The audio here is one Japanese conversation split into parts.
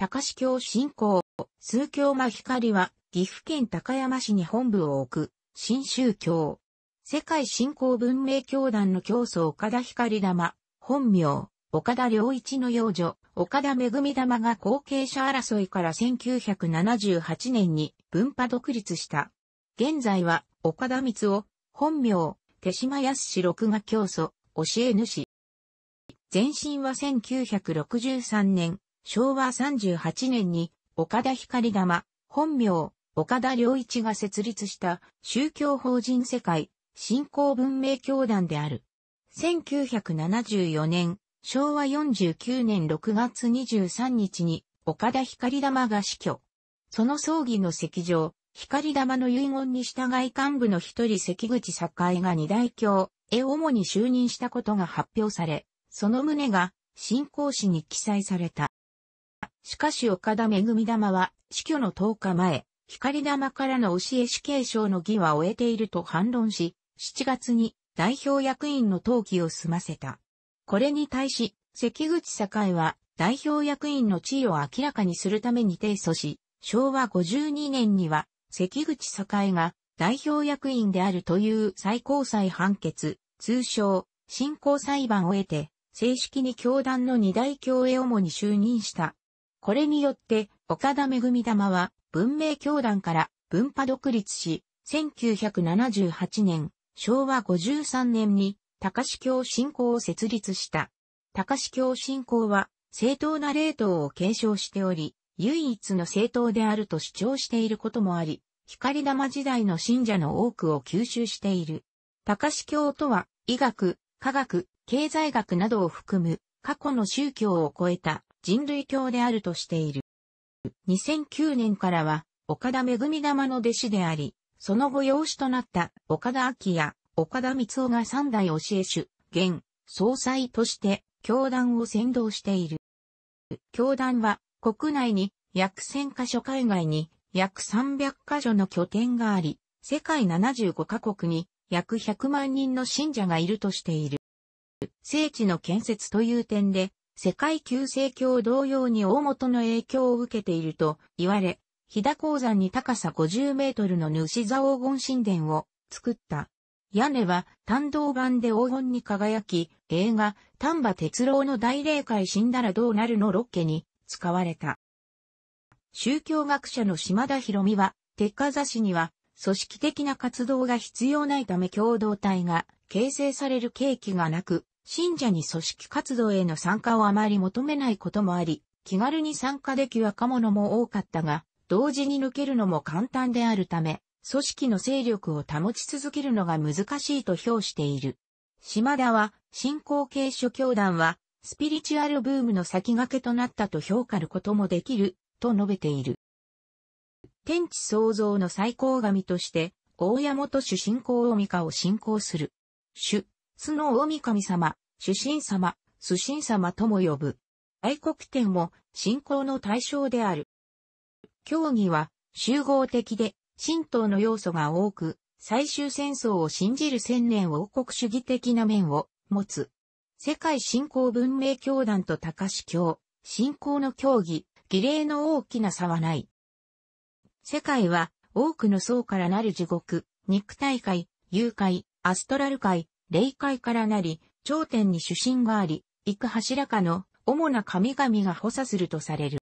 高志教信仰、数教間光は、岐阜県高山市に本部を置く、新宗教。世界信仰文明教団の教祖岡田光玉、本名、岡田良一の養女、岡田恵玉が後継者争いから1978年に分派独立した。現在は、岡田光夫、本名、手島康六が教祖、教え主。前身は1963年、昭和38年に岡田光玉、本名、岡田良一が設立した宗教法人世界信仰文明教団である。1974年、昭和49年6月23日に岡田光玉が死去。その葬儀の席上、光玉の遺言に従い幹部の一人関口栄が二大教へ主に就任したことが発表され、その旨が信仰誌に記載された。しかし岡田恵玉は死去の10日前、光玉からの教え死刑賞の儀は終えていると反論し、7月に代表役員の登記を済ませた。これに対し、関口栄は代表役員の地位を明らかにするために提訴し、昭和52年には関口栄が代表役員であるという最高裁判決、通称、新興裁判を得て、正式に教団の二大教へ主に就任した。これによって、岡田恵玉は文明教団から文化独立し、1978年、昭和53年に、高志教信仰を設立した。高志教信仰は、正当な霊統を継承しており、唯一の正当であると主張していることもあり、光玉時代の信者の多くを吸収している。高志教とは、医学、科学、経済学などを含む過去の宗教を超えた人類教であるとしている。2009年からは、岡田恵玉の弟子であり、その後養子となった岡田明や岡田光夫が三代教え主、現、総裁として教団を先導している。教団は国内に約1000カ所海外に約300カ所の拠点があり、世界75カ国に約100万人の信者がいるとしている。聖地の建設という点で世界旧正教同様に大元の影響を受けていると言われ、飛騨鉱山に高さ50メートルの主座黄金神殿を作った。屋根は単道板で黄金に輝き、映画、丹波哲郎の大霊界死んだらどうなるのロッケに使われた。宗教学者の島田博美は、鉄火座市には組織的な活動が必要ないため共同体が形成される契機がなく、信者に組織活動への参加をあまり求めないこともあり、気軽に参加でき若者も多かったが、同時に抜けるのも簡単であるため、組織の勢力を保ち続けるのが難しいと評している。島田は、信仰系諸教団は、スピリチュアルブームの先駆けとなったと評価ることもできる、と述べている。天地創造の最高神として、大山と主信仰を御家を信仰する。主、スのカ神様、主神様、主神様とも呼ぶ。愛国天も信仰の対象である。教義は集合的で神道の要素が多く、最終戦争を信じる千年王国主義的な面を持つ。世界信仰文明教団と高志教、信仰の教義、儀礼の大きな差はない。世界は多くの層からなる地獄、肉体界、誘拐、アストラル界、霊界からなり、頂点に主神があり、幾柱かの主な神々が補佐するとされる。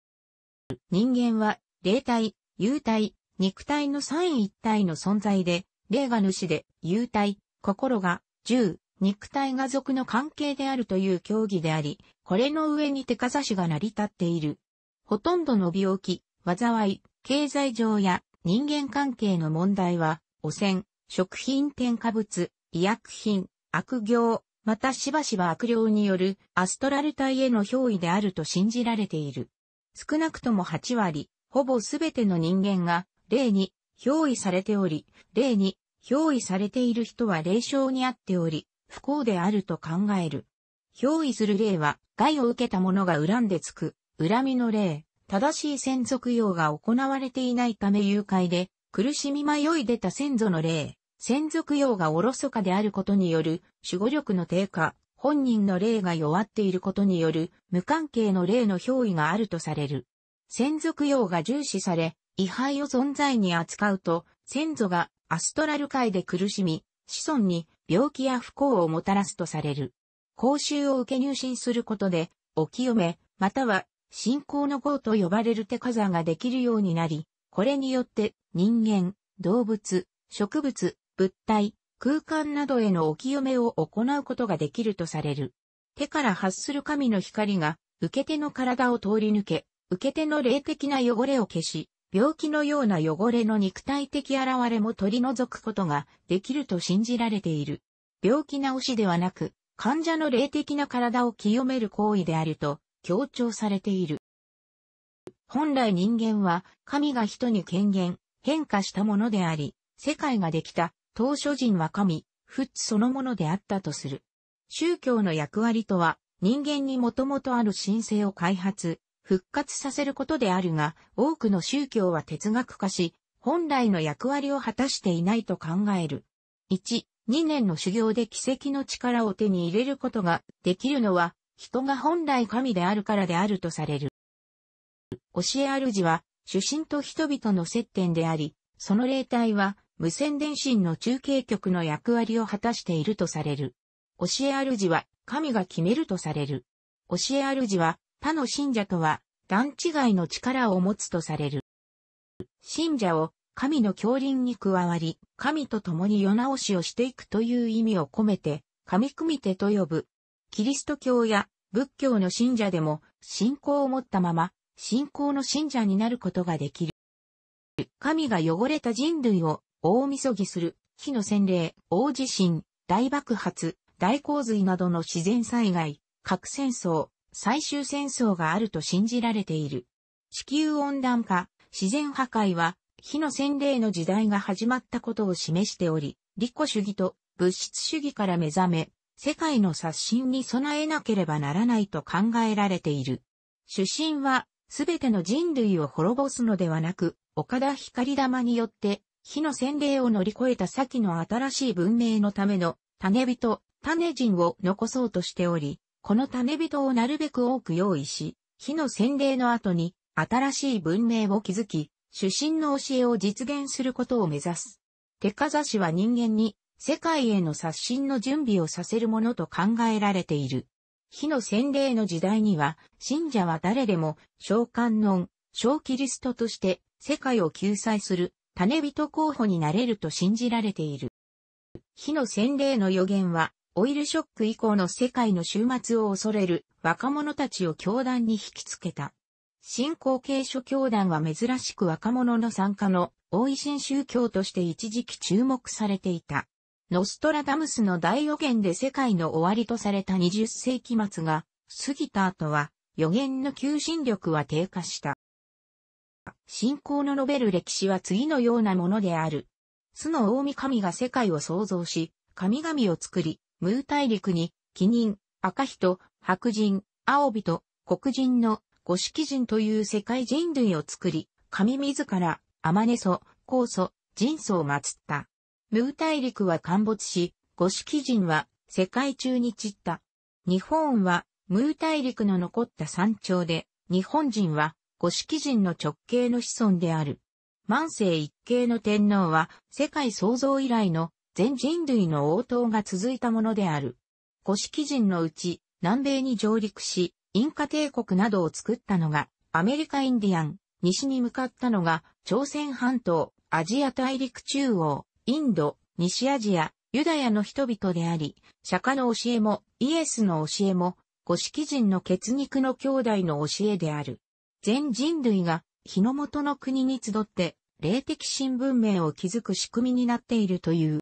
人間は、霊体、幽体、肉体の三位一体の存在で、霊が主で、幽体、心が、銃、肉体が属の関係であるという教義であり、これの上に手かざしが成り立っている。ほとんどの病気、災い、経済上や人間関係の問題は、汚染、食品添加物、医薬品、悪行、またしばしば悪霊によるアストラル体への憑依であると信じられている。少なくとも8割、ほぼすべての人間が霊に憑依されており、霊に憑依されている人は霊障にあっており、不幸であると考える。憑依する霊は、害を受けた者が恨んでつく、恨みの霊、正しい先祖供養が行われていないため誘拐で、苦しみ迷い出た先祖の霊、祖属用がおろそかであることによる守護力の低下、本人の霊が弱っていることによる無関係の霊の憑依があるとされる。祖属用が重視され、遺廃を存在に扱うと、先祖がアストラル界で苦しみ、子孫に病気や不幸をもたらすとされる。講習を受け入信することで、お清め、または信仰の号と呼ばれる手数ができるようになり、これによって人間、動物、植物、物体、空間などへのお清めを行うことができるとされる。手から発する神の光が、受け手の体を通り抜け、受け手の霊的な汚れを消し、病気のような汚れの肉体的現れも取り除くことができると信じられている。病気治しではなく、患者の霊的な体を清める行為であると強調されている。本来人間は神が人に権限、変化したものであり、世界ができた当初人は神、仏そのものであったとする。宗教の役割とは、人間にもともとある神聖を開発、復活させることであるが、多くの宗教は哲学化し、本来の役割を果たしていないと考える。1、2年の修行で奇跡の力を手に入れることができるのは、人が本来神であるからであるとされる。教え主は、主神と人々の接点であり、その霊体は、無線電信の中継局の役割を果たしているとされる。教え主は神が決めるとされる。教え主は他の信者とは段違いの力を持つとされる。信者を神の教輪に加わり、神と共に世直しをしていくという意味を込めて、神組手と呼ぶ。キリスト教や仏教の信者でも信仰を持ったまま信仰の信者になることができる。神が汚れた人類を大晦日する、火の洗礼、大地震、大爆発、大洪水などの自然災害、核戦争、最終戦争があると信じられている。地球温暖化、自然破壊は、火の洗礼の時代が始まったことを示しており、利己主義と物質主義から目覚め、世界の刷新に備えなければならないと考えられている。主神は、すべての人類を滅ぼすのではなく、岡田光玉によって火の洗礼を乗り越えた先の新しい文明のための種人、種人を残そうとしており、この種人をなるべく多く用意し、火の洗礼の後に新しい文明を築き、主神の教えを実現することを目指す。手かざしは人間に世界への刷新の準備をさせるものと考えられている。火の洗礼の時代には、信者は誰でも、小観音、小キリストとして世界を救済する種人候補になれると信じられている。火の洗礼の予言は、オイルショック以降の世界の終末を恐れる若者たちを教団に引きつけた。新興継所教団は珍しく若者の参加の大維新宗教として一時期注目されていた。ノストラダムスの大予言で世界の終わりとされた20世紀末が過ぎた後は予言の求心力は低下した。信仰の述べる歴史は次のようなものである。巣の大神が世界を創造し、神々を作り、ムー大陸に、鬼人、赤人、白人、青人、黒人の五色人という世界人類を作り、神自ら、アマネソ、酵素、人素を祀った。ムー大陸は陥没し、五色人は世界中に散った。日本はムー大陸の残った山頂で、日本人は五色人の直系の子孫である。万世一系の天皇は、世界創造以来の全人類の応答が続いたものである。五式人のうち、南米に上陸し、インカ帝国などを作ったのが、アメリカインディアン、西に向かったのが、朝鮮半島、アジア大陸中央、インド、西アジア、ユダヤの人々であり、釈迦の教えも、イエスの教えも、五式人の血肉の兄弟の教えである。全人類が日の元の国に集って、霊的新文明を築く仕組みになっているという。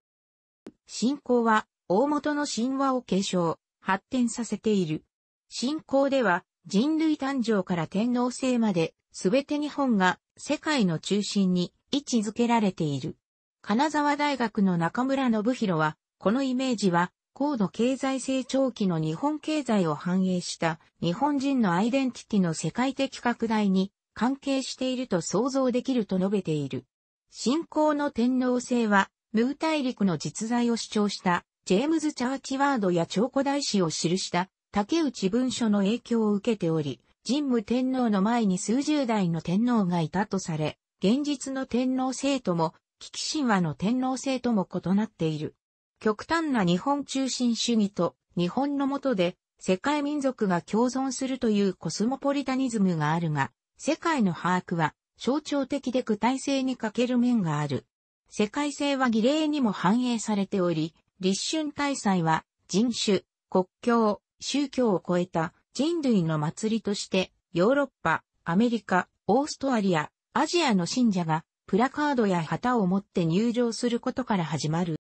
信仰は、大元の神話を継承、発展させている。信仰では、人類誕生から天皇制まで、すべて日本が世界の中心に位置づけられている。金沢大学の中村信弘は、このイメージは高度経済成長期の日本経済を反映した日本人のアイデンティティの世界的拡大に関係していると想像できると述べている。信仰の天皇制は、ムー大陸の実在を主張したジェームズ・チャーチワードや長古大史を記した竹内文書の影響を受けており、神武天皇の前に数十代の天皇がいたとされ、現実の天皇制とも、危機神話の天皇制とも異なっている。極端な日本中心主義と日本の下で世界民族が共存するというコスモポリタニズムがあるが、世界の把握は象徴的で具体性に欠ける面がある。世界性は儀礼にも反映されており、立春大祭は人種、国境、宗教を超えた人類の祭りとしてヨーロッパ、アメリカ、オーストアリア、アジアの信者がプラカードや旗を持って入場することから始まる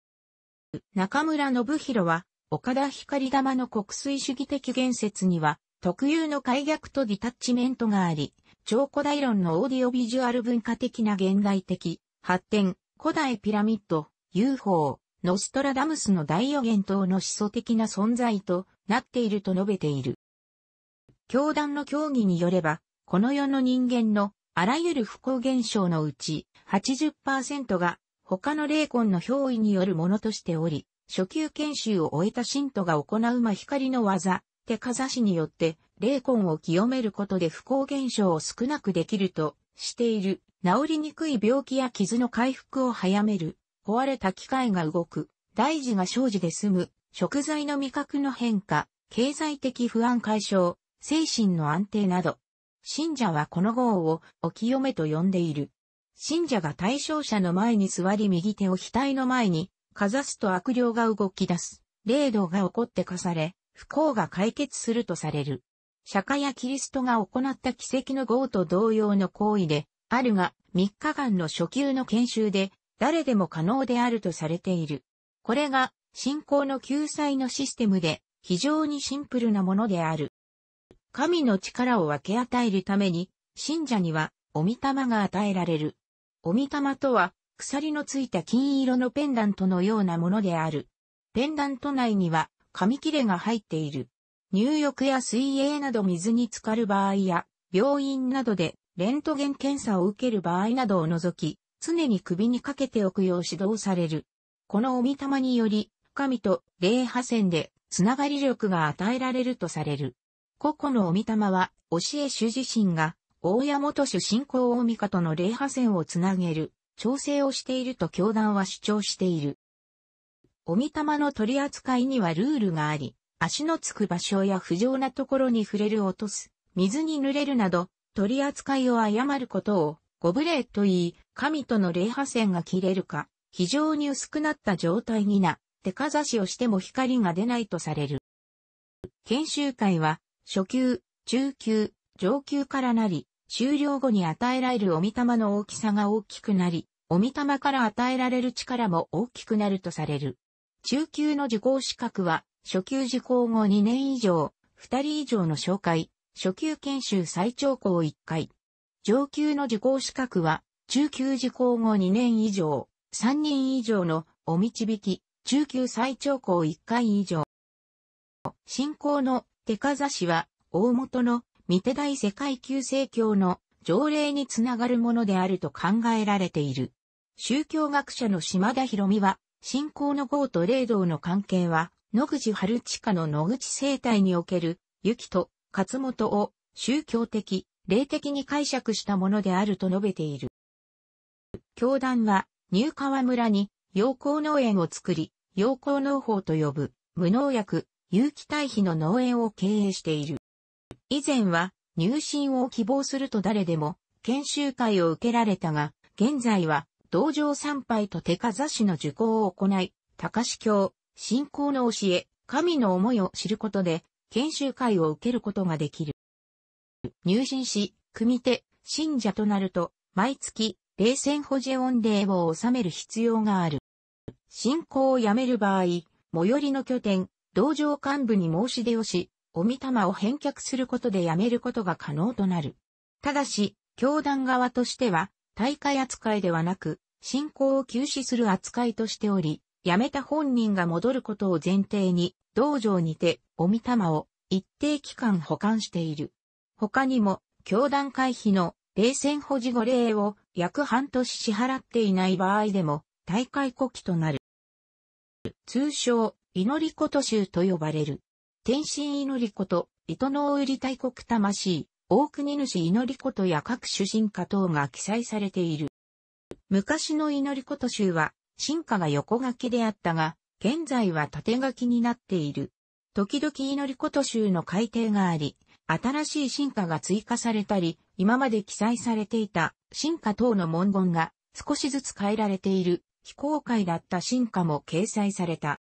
中村信弘は、岡田光玉の国粋主義的言説には、特有の解逆とディタッチメントがあり、超古代論のオーディオビジュアル文化的な現代的、発展、古代ピラミッド、UFO、ノストラダムスの大予言等の思想的な存在となっていると述べている。教団の教義によれば、この世の人間のあらゆる不幸現象のうち80%が他の霊魂の憑依によるものとしており、初級研修を終えた信徒が行う真光の技、手かざしによって、霊魂を清めることで不幸現象を少なくできるとしている、治りにくい病気や傷の回復を早める、壊れた機械が動く、大事が生じで済む、食材の味覚の変化、経済的不安解消、精神の安定など、信者はこの号をお清めと呼んでいる。信者が対象者の前に座り右手を額の前に、かざすと悪霊が動き出す。霊道が起こって化され、不幸が解決するとされる。釈迦やキリストが行った奇跡の号と同様の行為で、あるが、3日間の初級の研修で、誰でも可能であるとされている。これが、信仰の救済のシステムで、非常にシンプルなものである。神の力を分け与えるために、信者には、お御霊が与えられる。おみたまとは、鎖のついた金色のペンダントのようなものである。ペンダント内には、紙切れが入っている。入浴や水泳など水に浸かる場合や、病院などでレントゲン検査を受ける場合などを除き、常に首にかけておくよう指導される。このおみたまにより、神と霊波線でつながり力が与えられるとされる。個々のおみたまは、教え主自身が大谷元首信仰大御との霊波線をつなげる、調整をしていると教団は主張している。お御霊の取り扱いにはルールがあり、足のつく場所や不浄なところに触れる落とす、水に濡れるなど、取り扱いを誤ることを、ご無礼と言い、神との霊波線が切れるか、非常に薄くなった状態にな、手かざしをしても光が出ないとされる。研修会は、初級、中級、上級からなり、終了後に与えられるお御霊の大きさが大きくなり、お御霊から与えられる力も大きくなるとされる。中級の受講資格は、初級受講後2年以上、2人以上の紹介、初級研修最長校1回。上級の受講資格は、中級受講後2年以上、3人以上のお導き、中級最長校1回以上。進行の手かざしは、大元の三手大世界級正教の条例につながるものであると考えられている。宗教学者の島田博美は、信仰の号と霊道の関係は、野口春近の野口生態における、雪と勝本を宗教的、霊的に解釈したものであると述べている。教団は、入川村に、陽光農園を作り、陽光農法と呼ぶ、無農薬、有機堆肥の農園を経営している。以前は入信を希望すると誰でも研修会を受けられたが、現在は道場参拝と手かざしの受講を行い、高志教、信仰の教え、神の思いを知ることで、研修会を受けることができる。入信し、組手、信者となると、毎月、霊戦保持音礼を収める必要がある。信仰をやめる場合、最寄りの拠点、道場幹部に申し出をし、お御霊を返却することでやめることが可能となる。ただし、教団側としては、大会扱いではなく、信仰を休止する扱いとしており、辞めた本人が戻ることを前提に、道場にて、お御霊を一定期間保管している。他にも、教団会費の冷戦保持護令を約半年支払っていない場合でも、大会呼気となる。通称、祈りこと衆と呼ばれる。天心祈りこと、糸の売売大国魂、大国主祈りことや各種進化等が記載されている。昔の祈りこと集は、進化が横書きであったが、現在は縦書きになっている。時々祈りこと集の改定があり、新しい進化が追加されたり、今まで記載されていた進化等の文言が少しずつ変えられている非公開だった進化も掲載された。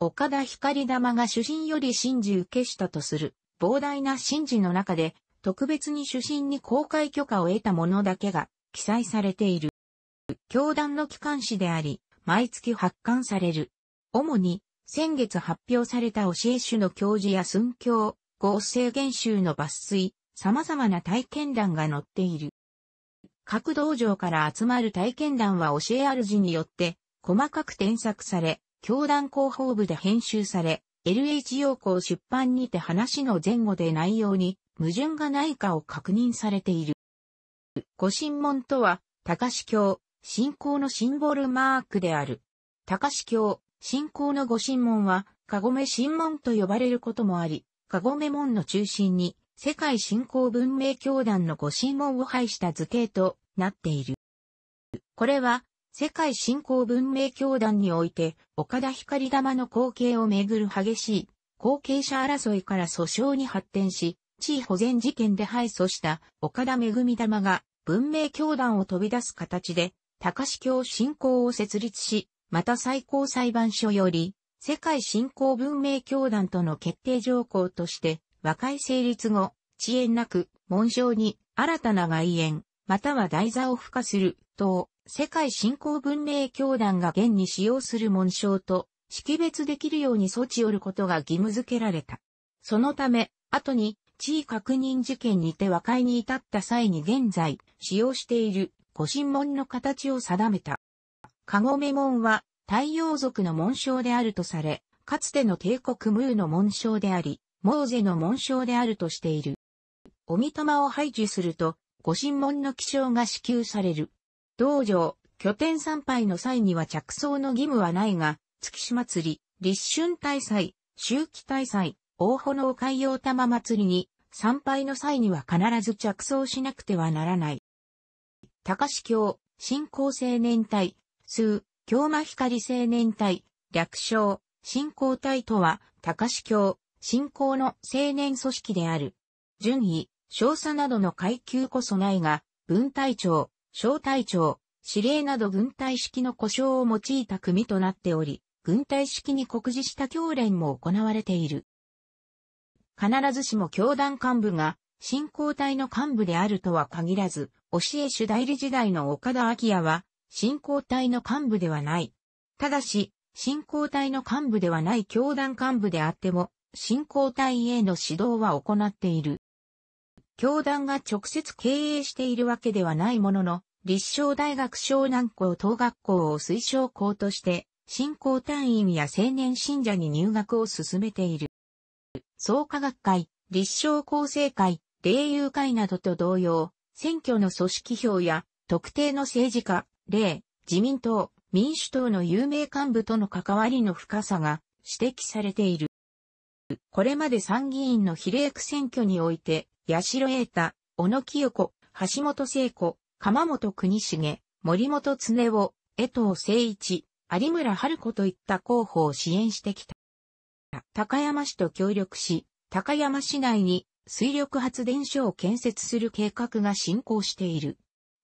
岡田光玉が主審より神事受けしたとする、膨大な神事の中で、特別に主審に公開許可を得たものだけが記載されている。教団の機関誌であり、毎月発刊される。主に、先月発表された教え種の教授や寸教、合成原集の抜粋、様々な体験談が載っている。各道場から集まる体験談は教え主によって細かく添削され、教団広報部で編集され、LH 要項出版にて話の前後で内容に矛盾がないかを確認されている。御神門とは、高志教、信仰のシンボルマークである。高志教、信仰の御神門は、かごめ神門と呼ばれることもあり、かごめ門の中心に、世界信仰文明教団の御神門を配した図形となっている。これは、世界信興文明教団において、岡田光玉の後継をめぐる激しい、後継者争いから訴訟に発展し、地位保全事件で敗訴した岡田恵玉が、文明教団を飛び出す形で、高志教振興を設立し、また最高裁判所より、世界信興文明教団との決定条項として、和解成立後、遅延なく、文章に新たな外縁、または台座を付加する、等、世界信仰文明教団が現に使用する紋章と識別できるように措置をることが義務付けられた。そのため、後に地位確認事件にて和解に至った際に現在使用している護神門の形を定めた。カゴメ門は太陽族の紋章であるとされ、かつての帝国ムーの紋章であり、モーゼの紋章であるとしている。お御霊を排除すると、御神門の気象が支給される。道場、拠点参拝の際には着想の義務はないが、月島祭り、立春大祭、周期大祭、大炎海洋玉祭りに、参拝の際には必ず着想しなくてはならない。高志教、新興青年隊、数、京間光青年隊、略称、新興隊とは、高志教、新興の青年組織である。順位、少佐などの階級こそないが、分隊長、小隊長、指令など軍隊式の故障を用いた組となっており、軍隊式に告示した教練も行われている。必ずしも教団幹部が、信仰隊の幹部であるとは限らず、教え主代理時代の岡田明也は、信仰隊の幹部ではない。ただし、信仰隊の幹部ではない教団幹部であっても、信仰隊への指導は行っている。教団が直接経営しているわけではないものの、立正大学湘南校等学校を推奨校として、新校単位や青年信者に入学を進めている。創価学会、立正構成会、霊友会などと同様、選挙の組織票や特定の政治家、例、自民党、民主党の有名幹部との関わりの深さが指摘されている。これまで参議院の比例区選挙において、八代栄太、小野清子、橋本聖子、鎌本国重、森本恒夫、江藤誠一、有村春子といった候補を支援してきた。高山市と協力し、高山市内に水力発電所を建設する計画が進行している。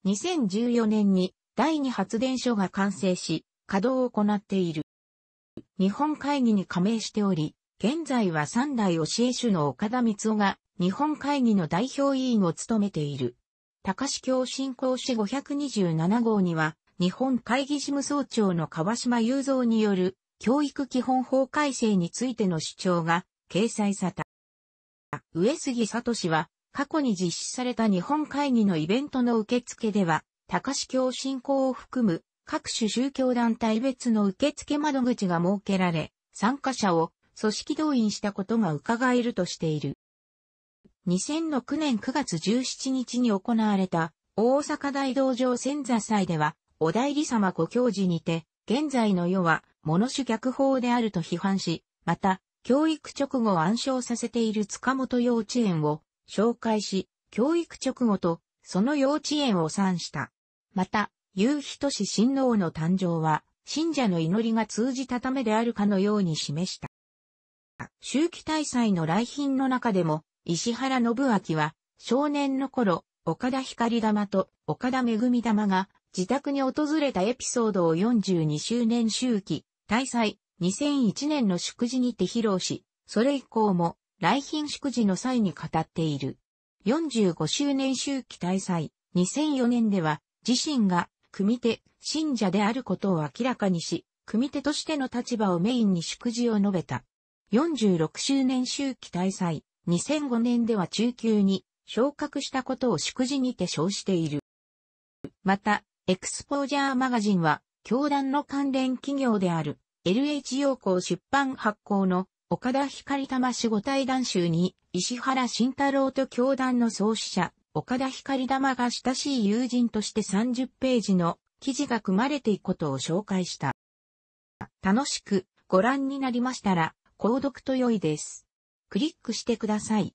2014年に第二発電所が完成し、稼働を行っている。日本会議に加盟しており、現在は三代教え主の岡田光夫が日本会議の代表委員を務めている。高志教振興史527号には日本会議事務総長の川島雄三による教育基本法改正についての主張が掲載された。上杉里氏は過去に実施された日本会議のイベントの受付では、高志教振興を含む各種宗教団体別の受付窓口が設けられ、参加者を組織動員したことが伺えるとしている。2006年9月17日に行われた大阪大道場千座祭では、お代理様ご教授にて、現在の世は、物主逆法であると批判し、また、教育直後を暗唱させている塚本幼稚園を紹介し、教育直後とその幼稚園を賛した。また、夕日都市新王の誕生は、信者の祈りが通じたためであるかのように示した。秋季大祭の来賓の中でも、石原信明は、少年の頃、岡田光玉と岡田恵玉が、自宅に訪れたエピソードを42周年周期、大祭、2001年の祝辞にて披露し、それ以降も、来賓祝辞の際に語っている。45周年周期大祭、2004年では、自身が、組手、信者であることを明らかにし、組手としての立場をメインに祝辞を述べた。46周年周期大祭、2005年では中級に昇格したことを祝辞にて称している。また、エクスポージャーマガジンは、教団の関連企業である、LH 陽光出版発行の岡田光魂五対談集に、石原慎太郎と教団の創始者、岡田光玉が親しい友人として30ページの記事が組まれていくことを紹介した。楽しくご覧になりましたら、購読と良いです。クリックしてください。